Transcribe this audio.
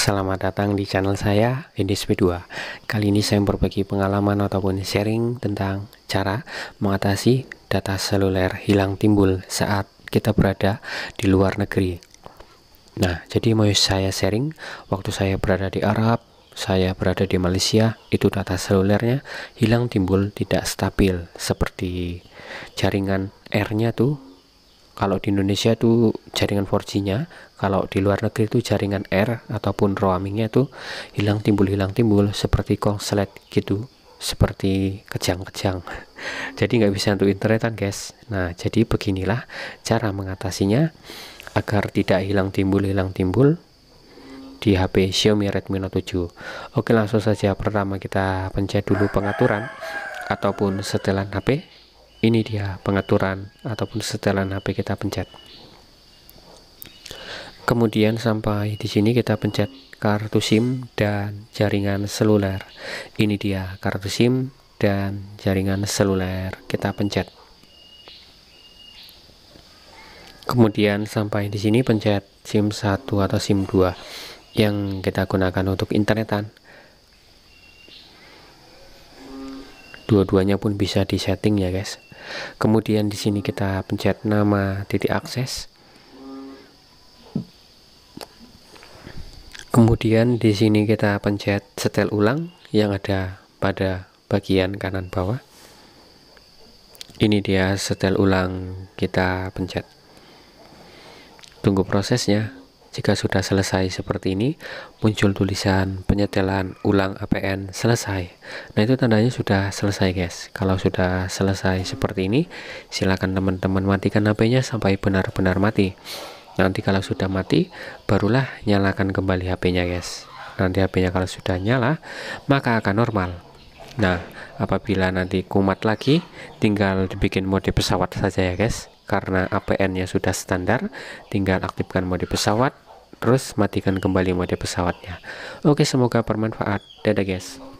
Selamat datang di channel saya, ndsp 2 Kali ini saya memperbaiki pengalaman ataupun sharing tentang cara mengatasi data seluler hilang timbul saat kita berada di luar negeri Nah, jadi mau saya sharing, waktu saya berada di Arab, saya berada di Malaysia, itu data selulernya hilang timbul tidak stabil Seperti jaringan R-nya tuh kalau di Indonesia itu jaringan 4G-nya, kalau di luar negeri itu jaringan R ataupun roamingnya itu hilang timbul hilang timbul seperti konslet gitu, seperti kejang-kejang. Jadi nggak bisa untuk internetan guys. Nah jadi beginilah cara mengatasinya agar tidak hilang timbul hilang timbul di HP Xiaomi Redmi Note 7. Oke langsung saja pertama kita pencet dulu pengaturan ataupun setelan HP ini dia pengaturan ataupun setelan HP kita pencet kemudian sampai di sini kita pencet kartu SIM dan jaringan seluler ini dia kartu SIM dan jaringan seluler kita pencet kemudian sampai di sini pencet SIM 1 atau SIM 2 yang kita gunakan untuk internetan dua-duanya pun bisa disetting ya guys kemudian di sini kita pencet nama titik akses kemudian di sini kita pencet setel ulang yang ada pada bagian kanan bawah ini dia setel ulang kita pencet tunggu prosesnya jika sudah selesai seperti ini, muncul tulisan penyetelan ulang APN selesai. Nah, itu tandanya sudah selesai, guys. Kalau sudah selesai seperti ini, silakan teman-teman matikan HP-nya sampai benar-benar mati. Nanti kalau sudah mati, barulah nyalakan kembali HP-nya, guys. Nanti HP-nya kalau sudah nyala, maka akan normal. Nah, apabila nanti kumat lagi, tinggal dibikin mode pesawat saja ya, guys karena APN-nya sudah standar tinggal aktifkan mode pesawat terus matikan kembali mode pesawatnya oke semoga bermanfaat dadah guys